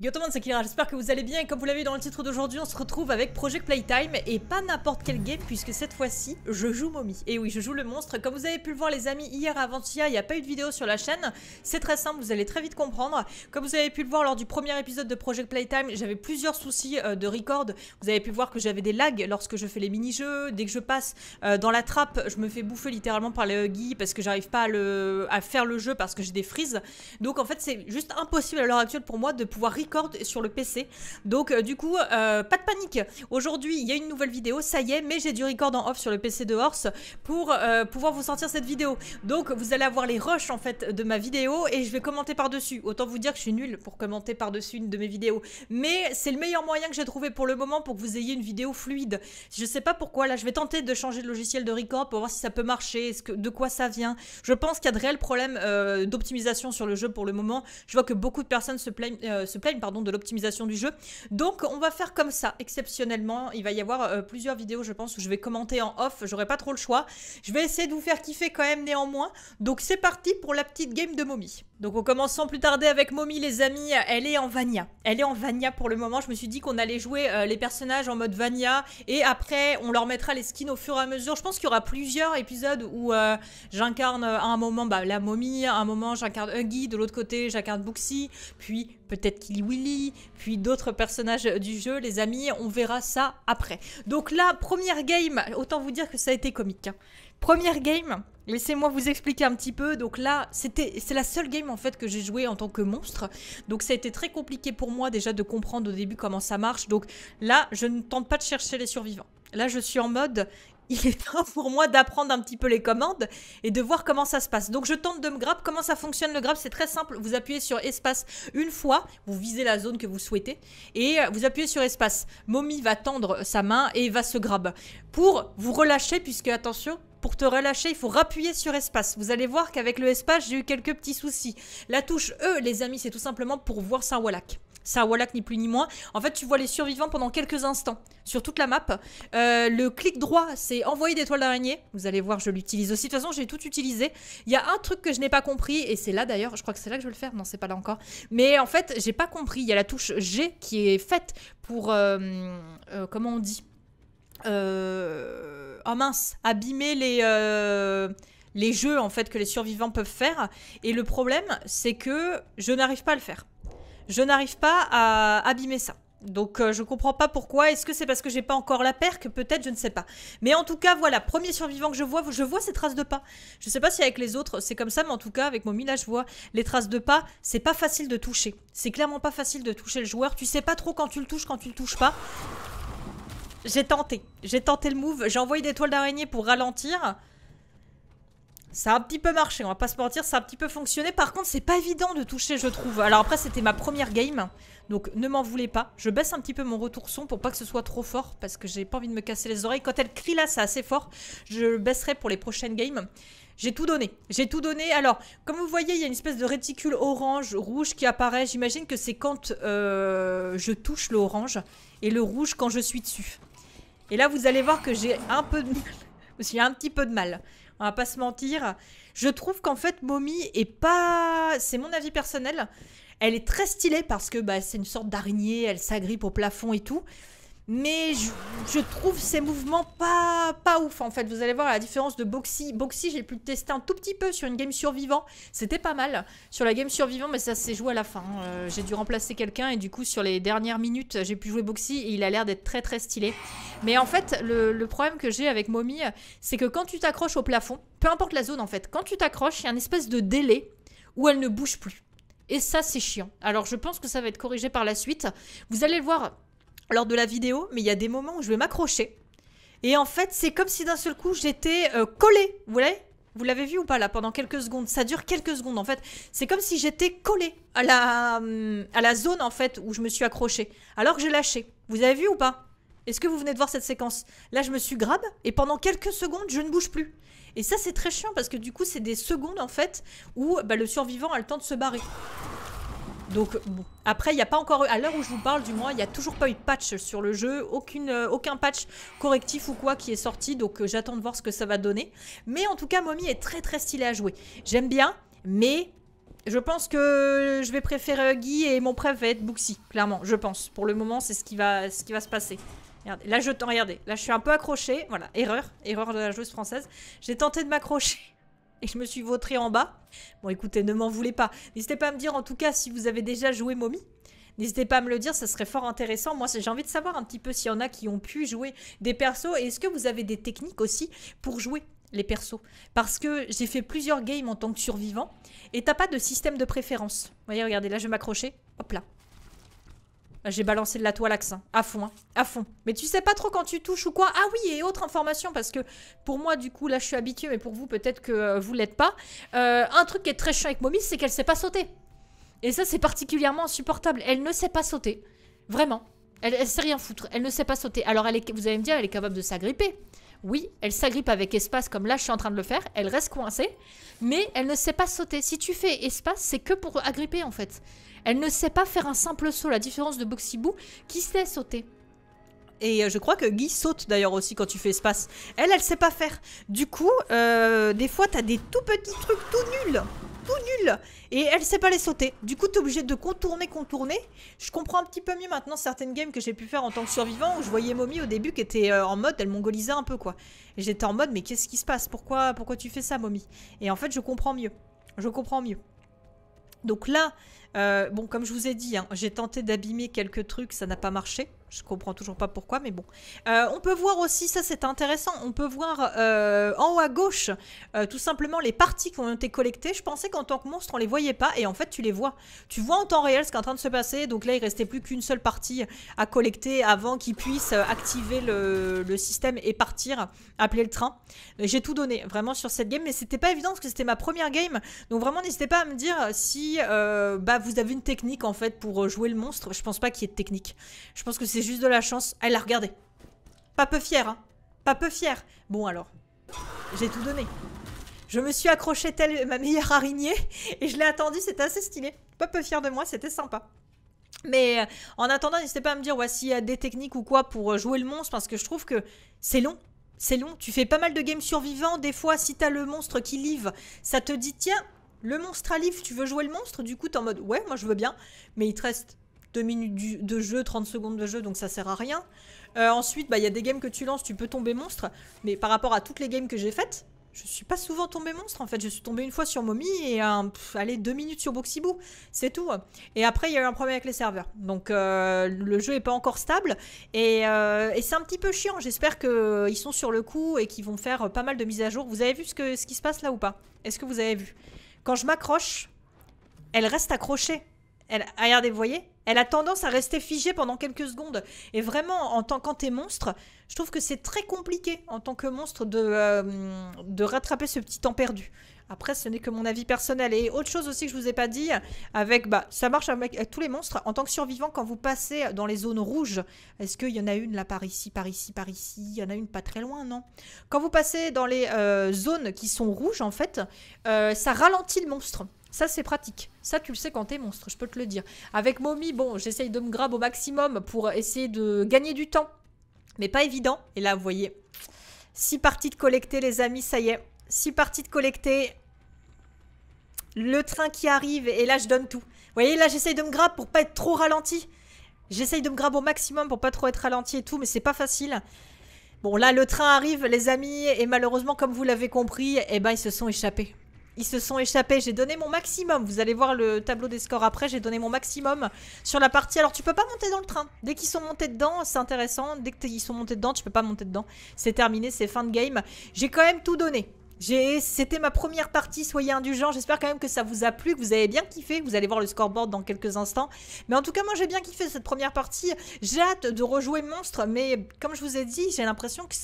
Yo tout le monde, c'est Kira, j'espère que vous allez bien. Comme vous l'avez vu dans le titre d'aujourd'hui, on se retrouve avec Project Playtime et pas n'importe quel game puisque cette fois-ci, je joue Mommy. Et oui, je joue le monstre. Comme vous avez pu le voir les amis, hier avant-hier, il n'y a pas eu de vidéo sur la chaîne. C'est très simple, vous allez très vite comprendre. Comme vous avez pu le voir lors du premier épisode de Project Playtime, j'avais plusieurs soucis euh, de record. Vous avez pu voir que j'avais des lags lorsque je fais les mini-jeux. Dès que je passe euh, dans la trappe, je me fais bouffer littéralement par les Huggy parce que j'arrive pas à, à, faire le jeu parce que j'ai des frises. Donc en fait, c'est juste impossible à l'heure actuelle pour moi de pouvoir record sur le PC. Donc euh, du coup, euh, pas de panique. Aujourd'hui, il y a une nouvelle vidéo, ça y est, mais j'ai du record en off sur le PC de Horse pour euh, pouvoir vous sortir cette vidéo. Donc vous allez avoir les rushs en fait de ma vidéo et je vais commenter par-dessus. Autant vous dire que je suis nulle pour commenter par-dessus une de mes vidéos. Mais c'est le meilleur moyen que j'ai trouvé pour le moment pour que vous ayez une vidéo fluide. Je sais pas pourquoi, là je vais tenter de changer de logiciel de record pour voir si ça peut marcher, de quoi ça vient. Je pense qu'il y a de réels problèmes d'optimisation sur le jeu pour le moment. Je vois que beaucoup de personnes se plaignent, se plaignent pardon, de l'optimisation du jeu. Donc on va faire comme ça, exceptionnellement. Il va y avoir euh, plusieurs vidéos, je pense, où je vais commenter en off. J'aurai pas trop le choix. Je vais essayer de vous faire kiffer quand même néanmoins. Donc c'est parti pour la petite game de momie. Donc on commence sans plus tarder avec Momie les amis, elle est en Vania. Elle est en Vania pour le moment, je me suis dit qu'on allait jouer euh, les personnages en mode Vania et après on leur mettra les skins au fur et à mesure. Je pense qu'il y aura plusieurs épisodes où euh, j'incarne à euh, un moment bah, la momie, à un moment j'incarne Huggy, de l'autre côté j'incarne Booksy, puis peut-être Killy Willy, puis d'autres personnages du jeu les amis, on verra ça après. Donc la première game, autant vous dire que ça a été comique. Hein. Première game, Laissez-moi vous expliquer un petit peu. Donc là, c'était c'est la seule game en fait que j'ai joué en tant que monstre. Donc ça a été très compliqué pour moi déjà de comprendre au début comment ça marche. Donc là, je ne tente pas de chercher les survivants. Là, je suis en mode il est temps pour moi d'apprendre un petit peu les commandes et de voir comment ça se passe. Donc je tente de me grab. Comment ça fonctionne le grab C'est très simple. Vous appuyez sur espace une fois, vous visez la zone que vous souhaitez et euh, vous appuyez sur espace. Mommy va tendre sa main et va se grab pour vous relâcher puisque attention, pour te relâcher, il faut rappuyer sur espace. Vous allez voir qu'avec le espace, j'ai eu quelques petits soucis. La touche E, les amis, c'est tout simplement pour voir Saint-Wallach. Saint-Wallach, ni plus ni moins. En fait, tu vois les survivants pendant quelques instants sur toute la map. Euh, le clic droit, c'est envoyer des toiles d'araignée. Vous allez voir, je l'utilise aussi. De toute façon, j'ai tout utilisé. Il y a un truc que je n'ai pas compris, et c'est là d'ailleurs, je crois que c'est là que je vais le faire. Non, c'est pas là encore. Mais en fait, j'ai pas compris. Il y a la touche G qui est faite pour... Euh, euh, comment on dit euh, oh mince, abîmer les, euh, les jeux en fait que les survivants peuvent faire. Et le problème, c'est que je n'arrive pas à le faire. Je n'arrive pas à abîmer ça. Donc je euh, je comprends pas pourquoi. Est-ce que c'est parce que j'ai pas encore la perque Peut-être, je ne sais pas. Mais en tout cas, voilà, premier survivant que je vois, je vois ces traces de pas. Je sais pas si avec les autres c'est comme ça, mais en tout cas avec mon minage, je vois les traces de pas. C'est pas facile de toucher. C'est clairement pas facile de toucher le joueur. Tu sais pas trop quand tu le touches, quand tu le touches pas. J'ai tenté. J'ai tenté le move. J'ai envoyé des toiles d'araignée pour ralentir. Ça a un petit peu marché, on va pas se mentir, ça a un petit peu fonctionné. Par contre, c'est pas évident de toucher, je trouve. Alors après, c'était ma première game, donc ne m'en voulez pas. Je baisse un petit peu mon retour son pour pas que ce soit trop fort, parce que j'ai pas envie de me casser les oreilles. Quand elle crie là, c'est assez fort. Je le baisserai pour les prochaines games. J'ai tout donné, j'ai tout donné. Alors, comme vous voyez, il y a une espèce de réticule orange, rouge qui apparaît. J'imagine que c'est quand euh, je touche le orange et le rouge quand je suis dessus. Et là, vous allez voir que j'ai un peu de... j'ai un petit peu de mal. On va pas se mentir. Je trouve qu'en fait, Mommy est pas... C'est mon avis personnel. Elle est très stylée parce que bah, c'est une sorte d'araignée, elle s'agrippe au plafond et tout. Mais je, trouve ces mouvements pas, pas ouf en fait. Vous allez voir la différence de Boxy. Boxy, j'ai pu le tester un tout petit peu sur une game survivant. C'était pas mal. Sur la game survivant, mais ça s'est joué à la fin. Hein. Euh, j'ai dû remplacer quelqu'un et du coup, sur les dernières minutes, j'ai pu jouer Boxy et il a l'air d'être très très stylé. Mais en fait, le, problème que j'ai avec Momi, c'est que quand tu t'accroches au plafond, peu importe la zone en fait, quand tu t'accroches, il y a une espèce de délai où elle ne bouge plus. Et ça, c'est chiant. Alors, je pense que ça va être corrigé par la suite. Vous allez le voir, lors de la vidéo, mais il y a des moments où je vais m'accrocher. Et en fait, c'est comme si d'un seul coup, j'étais euh, collée, vous vous l'avez vu ou pas là pendant quelques secondes Ça dure quelques secondes en fait. C'est comme si j'étais collée à la, hum, à la zone en fait où je me suis accrochée. Alors que j'ai lâché. Vous avez vu ou pas Est-ce que vous venez de voir cette séquence Là je me suis grab et pendant quelques secondes je ne bouge plus. Et ça c'est très chiant parce que du coup c'est des secondes en fait où bah, le survivant a le temps de se barrer. Donc bon. Après, il n'y a pas encore, à l'heure où je vous parle du moins, il n'y a toujours pas eu de patch sur le jeu, aucune, euh, aucun patch correctif ou quoi qui est sorti, donc euh, j'attends de voir ce que ça va donner. Mais en tout cas, Mommy est très très stylé à jouer. J'aime bien, mais je pense que je vais préférer Guy et mon préf va être Booksy, clairement, je pense. Pour le moment, c'est ce, qui va, ce qui va se passer. là, je regardez, là, je suis un peu accrochée, voilà, erreur, erreur de la joueuse française. J'ai tenté de m'accrocher et je me suis vautré en bas. Bon, écoutez, ne m'en voulez pas. N'hésitez pas à me dire, en tout cas, si vous avez déjà joué Mommy. N'hésitez pas à me le dire, ça serait fort intéressant. Moi, j'ai envie de savoir un petit peu s'il y en a qui ont pu jouer des persos. Et est-ce que vous avez des techniques aussi pour jouer les persos Parce que j'ai fait plusieurs games en tant que survivant. Et t'as pas de système de préférence. voyez, regardez, là, je vais m'accrocher. Hop là. Bah, j'ai balancé de la toile l'accent, à fond, hein. à fond. Mais tu sais pas trop quand tu touches ou quoi Ah oui, et autre information, parce que pour moi, du coup, là, je suis habituée, mais pour vous, peut-être que euh, vous l'êtes pas. Euh, un truc qui est très chiant avec Momie, c'est qu'elle sait pas sauter. Et ça, c'est particulièrement insupportable. Elle ne sait pas sauter. Vraiment. Elle, elle sait rien foutre. Elle ne sait pas sauter. Alors, elle est, vous allez me dire, elle est capable de s'agripper. Oui, elle s'agrippe avec espace comme là je suis en train de le faire, elle reste coincée, mais elle ne sait pas sauter. Si tu fais espace, c'est que pour agripper en fait. Elle ne sait pas faire un simple saut, la différence de Boxibou qui sait sauter. Et euh, je crois que Guy saute d'ailleurs aussi quand tu fais espace. Elle, elle sait pas faire. Du coup, euh, des fois, t'as des tout petits trucs tout nuls. Tout nuls. Et elle sait pas les sauter. Du coup, t'es obligé de contourner, contourner. Je comprends un petit peu mieux maintenant certaines games que j'ai pu faire en tant que survivant où je voyais Mommy au début qui était euh, en mode, elle mongolisa un peu quoi. j'étais en mode, mais qu'est-ce qui se passe pourquoi, pourquoi tu fais ça, Mommy Et en fait, je comprends mieux. Je comprends mieux. Donc là, euh, bon, comme je vous ai dit, hein, j'ai tenté d'abîmer quelques trucs, ça n'a pas marché. Je comprends toujours pas pourquoi, mais bon. Euh, on peut voir aussi, ça c'est intéressant, on peut voir euh, en haut à gauche euh, tout simplement les parties qui ont été collectées. Je pensais qu'en tant que monstre on les voyait pas, et en fait tu les vois. Tu vois en temps réel ce qui est en train de se passer, donc là il restait plus qu'une seule partie à collecter avant qu'ils puisse activer le, système et partir, appeler le train. J'ai tout donné vraiment sur cette game, mais c'était pas évident parce que c'était ma première game, donc vraiment n'hésitez pas à me dire si bah, vous avez une technique en fait pour jouer le monstre. Je pense pas qu'il y ait de technique. Je pense que c'est juste de la chance. Elle l'a regardé. Pas peu fière, hein. Pas peu fière. Bon alors, j'ai tout donné. Je me suis accrochée telle ma meilleure araignée et je l'ai attendue, c'était assez stylé. Pas peu fière de moi, c'était sympa. Mais euh, en attendant, n'hésitez pas à me dire ouais, s'il y a des techniques ou quoi pour euh, jouer le monstre parce que je trouve que c'est long. C'est long, tu fais pas mal de games survivants, des fois si t'as le monstre qui live, ça te dit tiens, le monstre à live, tu veux jouer le monstre Du coup t'es en mode ouais, moi je veux bien, mais il te reste 2 minutes de jeu, 30 secondes de jeu, donc ça sert à rien. Euh, ensuite, bah, il y a des games que tu lances, tu peux tomber monstre, mais par rapport à toutes les games que j'ai faites, je suis pas souvent tombée monstre en fait. Je suis tombée une fois sur Mommy et un, deux minutes sur Boxiboo. C'est tout. Et après, il y a eu un problème avec les serveurs. Donc euh, le jeu est pas encore stable et, euh, c'est un petit peu chiant. J'espère qu'ils sont sur le coup et qu'ils vont faire pas mal de mises à jour. Vous avez vu ce, que, ce qui se passe là ou pas Est-ce que vous avez vu Quand je m'accroche, elle reste accrochée. Elle, regardez, vous voyez Elle a tendance à rester figée pendant quelques secondes. Et vraiment, en tant quand monstre, je trouve que c'est très compliqué en tant que monstre de, euh, de rattraper ce petit temps perdu. Après, ce n'est que mon avis personnel. Et autre chose aussi que je vous ai pas dit, avec bah, ça marche avec, tous les monstres. En tant que survivant, quand vous passez dans les zones rouges, est-ce qu'il y en a une là par ici, par ici, par ici Il y en a une pas très loin, non Quand vous passez dans les euh, zones qui sont rouges, en fait, euh, ça ralentit le monstre. Ça, c'est pratique. Ça, tu le sais quand t'es monstre, je peux te le dire. Avec Mommy, bon, j'essaye de me grab au maximum pour essayer de gagner du temps. Mais pas évident. Et là, vous voyez, six parties de collecter, les amis, ça y est. six parties de collecter. Le train qui arrive, et là, je donne tout. Vous voyez, là, j'essaye de me grab pour pas être trop ralenti. J'essaye de me grab au maximum pour pas trop être ralenti et tout, mais c'est pas facile. Bon, là, le train arrive, les amis, et malheureusement, comme vous l'avez compris, eh ben, ils se sont échappés. Ils se sont échappés. J'ai donné mon maximum. Vous allez voir le tableau des scores après. J'ai donné mon maximum sur la partie. Alors, tu peux pas monter dans le train. Dès qu'ils sont montés dedans, c'est intéressant. Dès qu'ils sont montés dedans, tu peux pas monter dedans. C'est terminé, c'est fin de game. J'ai quand même tout donné. C'était ma première partie, soyez indulgents. J'espère quand même que ça vous a plu, que vous avez bien kiffé. Vous allez voir le scoreboard dans quelques instants. Mais en tout cas, moi j'ai bien kiffé cette première partie. J'ai hâte de rejouer Monstre, mais comme je vous ai dit, j'ai l'impression que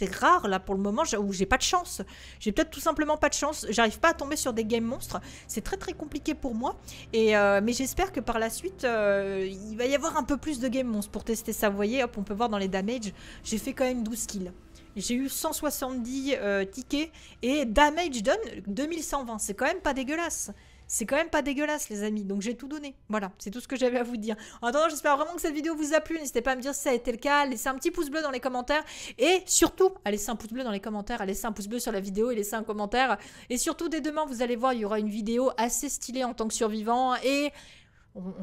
c'est rare là pour le moment où j'ai pas de chance. J'ai peut-être tout simplement pas de chance. J'arrive pas à tomber sur des game monstres. C'est très très compliqué pour moi. Et euh, mais j'espère que par la suite euh, il va y avoir un peu plus de game monstres pour tester ça. Vous voyez, hop, on peut voir dans les damages, j'ai fait quand même 12 kills. J'ai eu 170 euh, tickets et damage done 2120. C'est quand même pas dégueulasse. C'est quand même pas dégueulasse, les amis. Donc j'ai tout donné. Voilà, c'est tout ce que j'avais à vous dire. En attendant, j'espère vraiment que cette vidéo vous a plu. N'hésitez pas à me dire si ça a été le cas. Laissez un petit pouce bleu dans les commentaires. Et surtout, à laisser un pouce bleu dans les commentaires, à laisser un pouce bleu sur la vidéo et laisser un commentaire. Et surtout, dès demain, vous allez voir, il y aura une vidéo assez stylée en tant que survivant. Et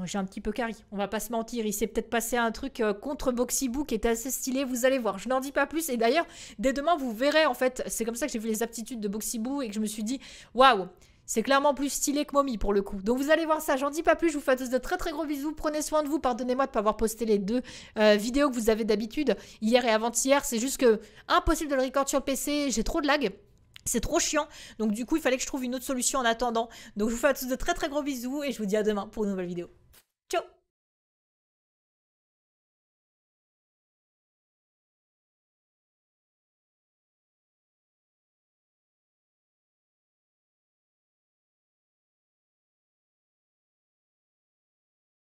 j'ai un petit peu carré, on va pas se mentir, il s'est peut-être passé un truc euh, contre Boxyboo qui était assez stylé, vous allez voir, je n'en dis pas plus, et d'ailleurs, dès demain, vous verrez en fait, c'est comme ça que j'ai vu les aptitudes de Boxyboo et que je me suis dit, waouh c'est clairement plus stylé que Mommy pour le coup. Donc vous allez voir ça, j'en dis pas plus, je vous fais tous de très très gros bisous, prenez soin de vous, pardonnez-moi de pas avoir posté les deux euh, vidéos que vous avez d'habitude, hier et avant-hier, c'est juste que impossible de le record sur PC, j'ai trop de lag. C'est trop chiant, donc du coup il fallait que je trouve une autre solution en attendant. Donc je vous fais tous de très très gros bisous et je vous dis à demain pour une nouvelle vidéo. Ciao